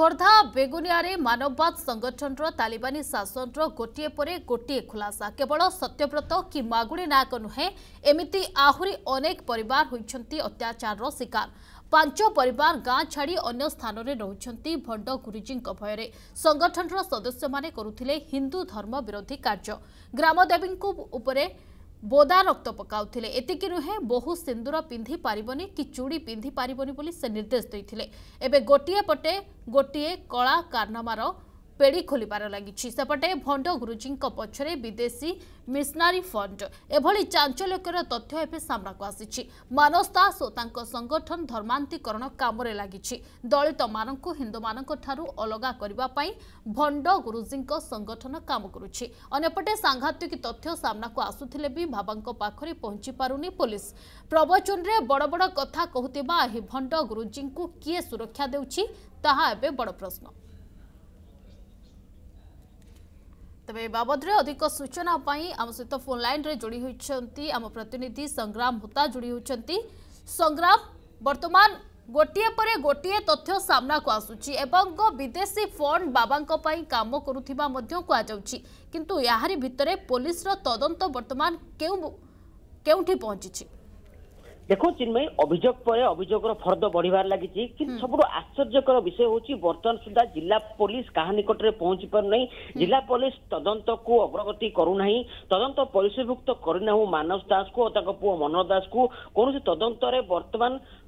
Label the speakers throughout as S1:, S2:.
S1: ଖୋର୍ଦ୍ଧା ବେଗୁନିଆରେ ମାନବବାଦ ସଂଗଠନର ତାଲିବାନୀ ଶାସନର ଗୋଟିଏ ପରେ ଗୋଟିଏ ଖୁଲାସା କେବଳ ସତ୍ୟବ୍ରତ କି ମାଗୁଣୀ ନାୟକ ନୁହେଁ ଏମିତି ଆହୁରି ଅନେକ ପରିବାର ହୋଇଛନ୍ତି ଅତ୍ୟାଚାରର ଶିକାର ପାଞ୍ଚ ପରିବାର ଗାଁ ଛାଡ଼ି ଅନ୍ୟ ସ୍ଥାନରେ ରହୁଛନ୍ତି ଭଣ୍ଡ ଗୁରୁଜୀଙ୍କ ଭୟରେ ସଂଗଠନର ସଦସ୍ୟମାନେ କରୁଥିଲେ ହିନ୍ଦୁ ଧର୍ମ ବିରୋଧୀ କାର୍ଯ୍ୟ ଗ୍ରାମଦେବୀଙ୍କ ଉପରେ ବୋଦା ରକ୍ତ ପକାଉଥିଲେ ଏତିକି ନୁହେଁ ବହୁ ସିନ୍ଦୁର ପିନ୍ଧି ପାରିବନି କି ଚୁଡ଼ି ପିନ୍ଧି ପାରିବନି ବୋଲି ସେ ନିର୍ଦ୍ଦେଶ ଦେଇଥିଲେ ଏବେ ଗୋଟିଏ ପଟେ ଗୋଟିଏ କଳା କାରନାମାର ପେଡ଼ି ଖୋଲିବାରେ ଲାଗିଛି ସେପଟେ ଭଣ୍ଡ ଗୁରୁଜୀଙ୍କ ପଛରେ ବିଦେଶୀ ମିଶନାରୀ ଫଣ୍ଡ ଏଭଳି ଚାଞ୍ଚଲ୍ୟକର ତଥ୍ୟ ଏବେ ସାମ୍ନାକୁ ଆସିଛି ମାନସ ଦାସ ଓ ତାଙ୍କ ସଂଗଠନ ଧର୍ମାନ୍ତୀକରଣ କାମରେ ଲାଗିଛି ଦଳିତମାନଙ୍କୁ ହିନ୍ଦୁମାନଙ୍କଠାରୁ ଅଲଗା କରିବା ପାଇଁ ଭଣ୍ଡ ଗୁରୁଜୀଙ୍କ ସଂଗଠନ କାମ କରୁଛି ଅନ୍ୟପଟେ ସାଂଘାତିକ ତଥ୍ୟ ସାମ୍ନାକୁ ଆସୁଥିଲେ ବି ବାବାଙ୍କ ପାଖରେ ପହଞ୍ଚି ପାରୁନି ପୋଲିସ ପ୍ରବଚନରେ ବଡ଼ ବଡ଼ କଥା କହୁଥିବା ଏହି ଭଣ୍ଡ ଗୁରୁଜୀଙ୍କୁ କିଏ ସୁରକ୍ଷା ଦେଉଛି ତାହା ଏବେ ବଡ଼ ପ୍ରଶ୍ନ तबे बाबद अधिक सूचना आम सहित फोन लाइन रे जोड़ी होती आम प्रतिनिधि संग्राम हुता जोड़ी होती संग्राम वर्तमान गोटे पर गोटे तथ्य सामना को आसूची एवं विदेशी फोन बाबा कम करुवा कितु यार भितर पुलिस तदंत बर्तमान के पहुंची
S2: ଦେଖ ଚିନ୍ମୟୀ ଅଭିଯୋଗ ପରେ ଅଭିଯୋଗର ଫର୍ଦ୍ଦ ବଢିବାରେ ଲାଗିଛି କିନ୍ତୁ ସବୁଠୁ ଆଶ୍ଚର୍ଯ୍ୟକର ବିଷୟ ହେଉଛି ବର୍ତ୍ତମାନ ସୁଦ୍ଧା ଜିଲ୍ଲା ପୋଲିସ କାହା ନିକଟରେ ପହଞ୍ଚି ପାରୁନାହିଁ ଜିଲ୍ଲା ପୋଲିସ ତଦନ୍ତକୁ ଅଗ୍ରଗତି କରୁନାହିଁ ତଦନ୍ତ ପରିସରଭୁକ୍ତ କରିନାହୁଁ ମାନସ ଦାସଙ୍କୁ ଓ ତାଙ୍କ ପୁଅ ମନୋଜ ଦାସଙ୍କୁ କୌଣସି ତଦନ୍ତରେ ବର୍ତ୍ତମାନ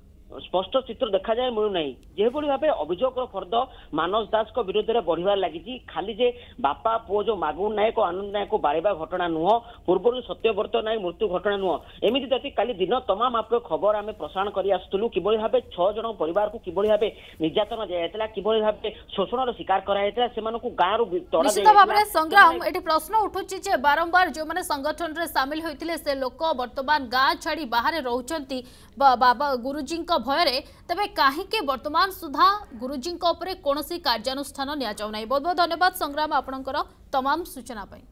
S2: ସ୍ପଷ୍ଟ ଚିତ୍ର ଦେଖାଯାଏ ମିଳୁନାହିଁ ଯେଭଳି ଭାବେ ଅଭିଯୋଗର ଫର୍ଦ୍ଦ ମାନସ ଦାସଙ୍କ ବିରୋଧରେ ବଢିବାରେ ଲାଗିଛି ଖାଲି ଯେ ବାପା ପୁଅ ଯୋଉ ମାଗୁ ନାୟକ ଆନନ୍ଦ ନାୟକକୁ ବାରିବା ଘଟଣା ନୁହଁ ପୂର୍ବରୁ ସତ୍ୟବ୍ରତ ନାୟକ ମୃତ୍ୟୁ ଘଟଣା ନୁହଁ ଏମିତି ଯଦି କାଲି ଦିନ ତମାମ ଆପଣ ଖବର ଆମେ ପ୍ରସାରଣ କରି ଆସୁଥିଲୁ କିଭଳି ଭାବେ ଛଅ ଜଣ ପରିବାରକୁ କିଭଳି ଭାବେ ନିର୍ଯାତନା ଦିଆଯାଇଥିଲା କିଭଳି ଭାବେ ଶୋଷଣର ଶିକାର କରାଯାଇଥିଲା ସେମାନଙ୍କୁ ଗାଁରୁ ନିଶ୍ଚିତ ଭାବରେ ସଂଗ୍ରାମ
S1: ଏଠି ପ୍ରଶ୍ନ ଉଠୁଛି ଯେ ବାରମ୍ବାର ଯୋଉମାନେ ସଂଗଠନରେ ସାମିଲ ହୋଇଥିଲେ ସେ ଲୋକ ବର୍ତ୍ତମାନ ଗାଁ ଛାଡି ବାହାରେ ରହୁଛନ୍ତି ବାବା ଗୁରୁଜୀଙ୍କ ଭୟରେ ତେବେ କାହିଁକି ବର୍ତ୍ତମାନ ସୁଦ୍ଧା ଗୁରୁଜୀଙ୍କ ଉପରେ କୌଣସି କାର୍ଯ୍ୟାନୁଷ୍ଠାନ ନିଆଯାଉନାହିଁ ବହୁତ ବହୁତ ଧନ୍ୟବାଦ ସଂଗ୍ରାମ ଆପଣଙ୍କର ତମାମ ସୂଚନା ପାଇଁ